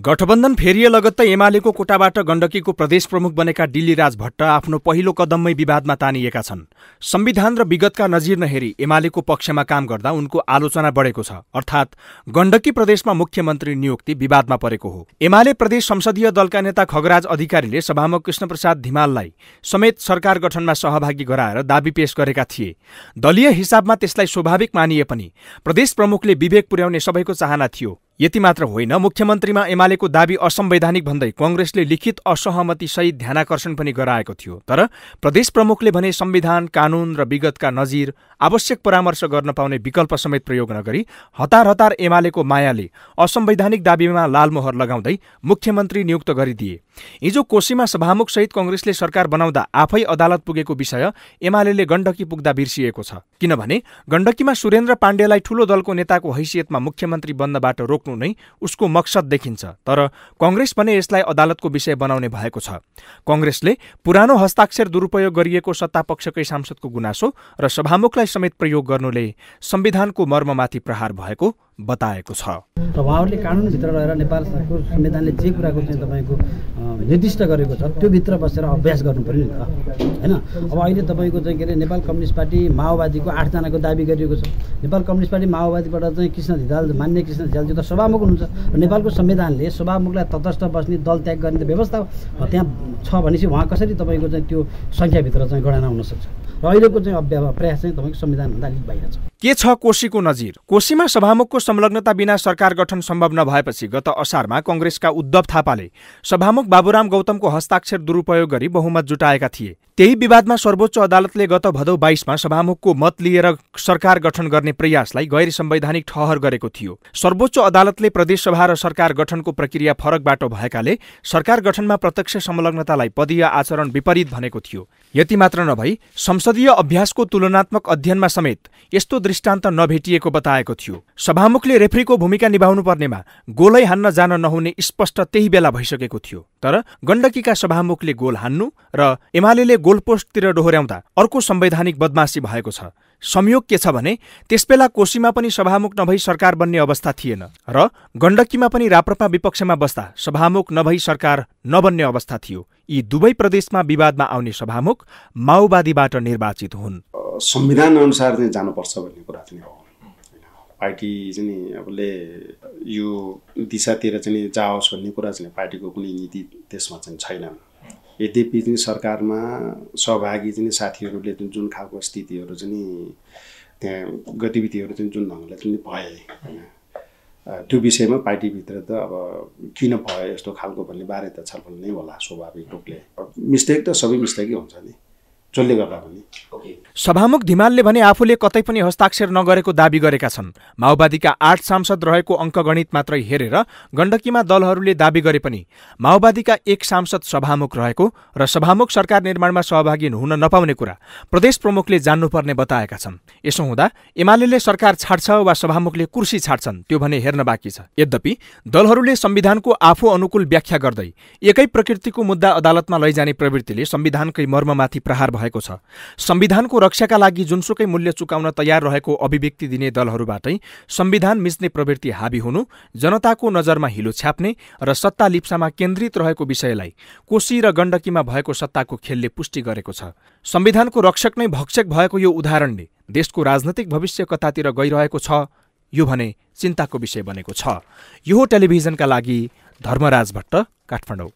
गठबन्धन फेरिए लगत्तै एमालेको कोटाबाट गण्डकीको प्रदेश प्रमुख बनेका राज भट्ट आफ्नो पहिलो कदममै विवादमा तानिएका छन् संविधान र विगतका नजिर नहेरी एमालेको पक्षमा काम गर्दा उनको आलोचना बढेको छ अर्थात् गण्डकी प्रदेशमा मुख्यमन्त्री नियुक्ति विवादमा परेको हो एमाले प्रदेश संसदीय दलका नेता खगराज अधिकारीले सभामुख कृष्णप्रसाद धिमाललाई समेत सरकार गठनमा सहभागी गराएर दावी पेश गरेका थिए दलीय हिसाबमा त्यसलाई स्वाभाविक मानिए पनि प्रदेश प्रमुखले विवेक पुर्याउने सबैको चाहना थियो यति मात्र होइन मुख्यमन्त्रीमा एमालेको दावी असंवैधानिक भन्दै कङ्ग्रेसले लिखित असहमतिसहित ध्यानाकर्षण पनि गराएको थियो तर प्रदेश प्रमुखले भने संविधान कानून र विगतका नजिर आवश्यक परामर्श गर्न पाउने विकल्प समेत प्रयोग नगरी हतार हतार एमालेको मायाले असंवैधानिक दावीमा लालमोहर लगाउँदै मुख्यमन्त्री नियुक्त गरिदिए हिजो कोशीमा सभामुखसहित कङ्ग्रेसले सरकार बनाउँदा आफै अदालत पुगेको विषय एमाले गण्डकी पुग्दा बिर्सिएको छ किनभने गण्डकीमा सुरेन्द्र पाण्डेलाई ठूलो दलको नेताको हैसियतमा मुख्यमन्त्री बन्नबाट रोक्नु नै उसको मकसद देखिन्छ तर कङ्ग्रेस भने यसलाई अदालतको विषय बनाउने भएको छ कङ्ग्रेसले पुरानो हस्ताक्षर दुरुपयोग गरिएको सत्तापक्षकै सांसदको गुनासो र सभामुखलाई समेत प्रयोग गर्नुले संविधानको मर्ममाथि प्रहार भएको बताएको छ उहाँहरूले कानुनभित्र रहेर नेपाल संविधानले जे कुराको चाहिँ तपाईँको निर्दिष्ट गरेको छ त्योभित्र बसेर अभ्यास गर्नु पऱ्यो नि त होइन अब अहिले तपाईँको चाहिँ के अरे नेपाल कम्युनिस्ट पार्टी माओवादीको आठजनाको दावी गरिएको छ नेपाल कम्युनिस्ट पार्टी माओवादीबाट चाहिँ कृष्ण धिताल मान्य कृष्ण धितालजी त सभामुख हुनुहुन्छ र नेपालको संविधानले सभामुखलाई तटस्थ बस्ने दल त्याग गर्ने व्यवस्था त्यहाँ छ भनेपछि उहाँ कसरी तपाईँको चाहिँ त्यो सङ्ख्याभित्र चाहिँ गणना हुनसक्छ र अहिलेको चाहिँ अभ्या प्रयास चाहिँ तपाईँको संविधानभन्दा अलिक बाहिर छ के छ कोशीको नजिर कोशीमा सभामुखको संलग्नता बिना सरकार गठन सम्भव नभएपछि गत असारमा कङ्ग्रेसका उद्धव थापाले सभामुख बाबुराम गौतमको हस्ताक्षर दुरुपयोग गरी बहुमत जुटाएका थिए त्यही विवादमा सर्वोच्च अदालतले गत भदौ बाइसमा सभामुखको मत लिएर सरकार गठन गर्ने प्रयासलाई गैर संवैधानिक ठहर गरेको थियो सर्वोच्च अदालतले प्रदेशसभा र सरकार गठनको प्रक्रिया फरक बाटो भएकाले सरकार गठनमा प्रत्यक्ष संलग्नतालाई पदीय आचरण विपरीत भनेको थियो यति मात्र नभई संसदीय अभ्यासको तुलनात्मक अध्ययनमा समेत यस्तो दृष्टान्त नभेटिएको बताएको थियो सभामुखले रेफ्रीको भूमिका निभाउनुपर्नेमा गोलै हान्न जान नहुने स्पष्ट त्यही बेला भइसकेको थियो तर गण्डकीका सभामुखले गोल हान्नु र एमाले गोलपोस्टतिर डोहोर्याउँदा अर्को संवैधानिक बदमासी भएको छ संयोग के छ भने त्यसबेला कोशीमा पनि सभामुख नभई सरकार बन्ने अवस्था थिएन र गण्डकीमा पनि राप्रपा विपक्षमा बस्दा सभामुख नभई सरकार नबन्ने अवस्था थियो यी दुवै प्रदेशमा विवादमा आउने सभामुख माओवादीबाट निर्वाचित हुन् संविधान अनुसार चाहिँ जानुपर्छ भन्ने कुरा चाहिँ हो पार्टी चाहिँ नि अब यो दिशातिर चाहिँ जाओस् भन्ने कुरा चाहिँ पार्टीको कुनै नीति त्यसमा चाहिँ छैन यद्यपि चाहिँ सरकारमा सहभागी चाहिँ साथीहरूले जुन जुन खालको स्थितिहरू चाहिँ त्यहाँ गतिविधिहरू चाहिँ जुन ढङ्गले चाहिँ भए होइन त्यो विषयमा पार्टीभित्र त अब किन भयो यस्तो खालको भन्ने बारे त छलफल नै होला स्वाभाविक रूपले मिस्टेक त सबै मिस्टेकै हुन्छ नि जसले गर्दा पनि सभामुख धिमालले भने आफूले कतै पनि हस्ताक्षर नगरेको दावी गरेका छन् माओवादीका आठ सांसद रहेको अङ्कगणित मात्रै हेरेर गण्डकीमा दलहरूले दावी गरे पनि माओवादीका एक सांसद सभामुख रहेको र सभामुख सरकार निर्माणमा सहभागी हुन नपाउने कुरा प्रदेश प्रमुखले जान्नुपर्ने बताएका छन् यसो हुँदा एमाले सरकार छाड्छ वा सभामुखले कुर्सी छाड्छन् त्यो भने हेर्न बाँकी छ यद्यपि दलहरूले संविधानको आफू अनुकूल व्याख्या गर्दै एकै प्रकृतिको मुद्दा अदालतमा लैजाने प्रवृत्तिले संविधानकै मर्ममाथि प्रहार भएको छ संविधानको रक्षाका लागि जुनसुकै मूल्य चुकाउन तयार रहेको अभिव्यक्ति दिने दलहरूबाटै संविधान मिच्ने प्रवृत्ति हावी हुनु जनताको नजरमा हिलो छ्याप्ने र सत्ता लिप्सामा केन्द्रित रहेको विषयलाई कोशी र गण्डकीमा भएको सत्ताको खेलले पुष्टि गरेको छ संविधानको रक्षक नै भक्षक भएको यो उदाहरणले देशको राजनैतिक भविष्य कतातिर गइरहेको छ यो भने चिन्ताको विषय बनेको छ यो टेलिभिजनका लागि धर्मराज भट्ट काठमाडौँ